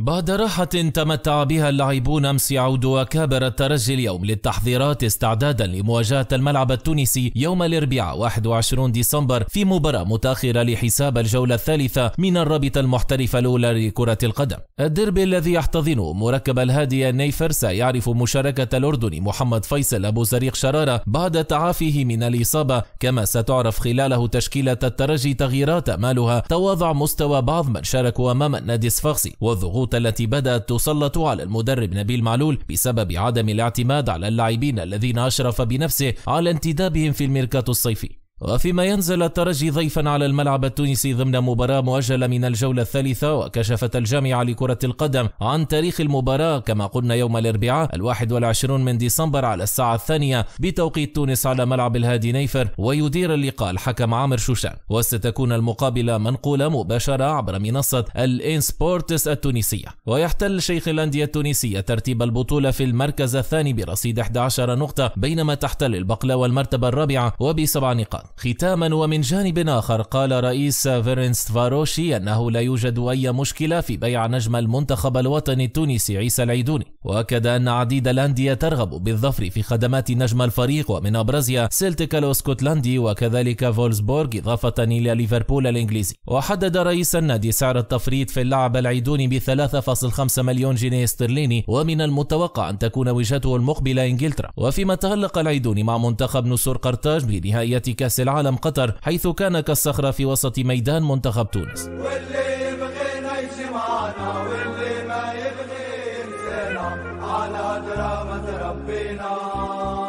بعد راحة تمتع بها اللاعبون أمس يعود وكابر الترجي اليوم للتحضيرات استعدادا لمواجهة الملعب التونسي يوم الأربعاء 21 ديسمبر في مباراة متأخرة لحساب الجولة الثالثة من الرابطة المحترفة الأولى لكرة القدم. الديربي الذي يحتضنه مركب الهادي النيفر سيعرف مشاركة الأردني محمد فيصل أبو زريق شرارة بعد تعافيه من الإصابة كما ستعرف خلاله تشكيلة الترجي تغييرات مالها تواضع مستوى بعض من شاركوا أمام النادي الصفاقسي والضغوط الضغوط التي بدأت تسلط على المدرب نبيل معلول بسبب عدم الاعتماد على اللاعبين الذين أشرف بنفسه على انتدابهم في الميركاتو الصيفي وفيما ينزل الترجي ضيفا على الملعب التونسي ضمن مباراة مؤجلة من الجولة الثالثة وكشفت الجامعة لكرة القدم عن تاريخ المباراة كما قلنا يوم الاربعاء الواحد والعشرون من ديسمبر على الساعة الثانية بتوقيت تونس على ملعب الهادي نيفر ويدير اللقاء الحكم عامر شوشان وستكون المقابلة منقولة مباشرة عبر منصة الإن سبورتس التونسية ويحتل شيخ الأندية التونسية ترتيب البطولة في المركز الثاني برصيد 11 نقطة بينما تحتل البقلة والمرتبة الرابعة وبسبع نقاط ختاما ومن جانب آخر قال رئيس فيرنست فاروشي أنه لا يوجد أي مشكلة في بيع نجم المنتخب الوطني التونسي عيسى العيدوني وأكد أن عديد الأندية ترغب بالظفر في خدمات نجم الفريق ومن أبرزها سيلتيك الاسكتلندي وكذلك فولسبورغ إضافة إلى ليفربول الإنجليزي وحدد رئيس النادي سعر التفريط في اللعب العيدوني ب 3.5 مليون جنيه استرليني ومن المتوقع أن تكون وجهته المقبلة إنجلترا وفيما تعلق العيدوني مع منتخب نسور قرطاج بنهاية كأس العالم قطر حيث كان كالصخرة في وسط ميدان منتخب تونس واللي بغينا يجي واللي على درامة ربنا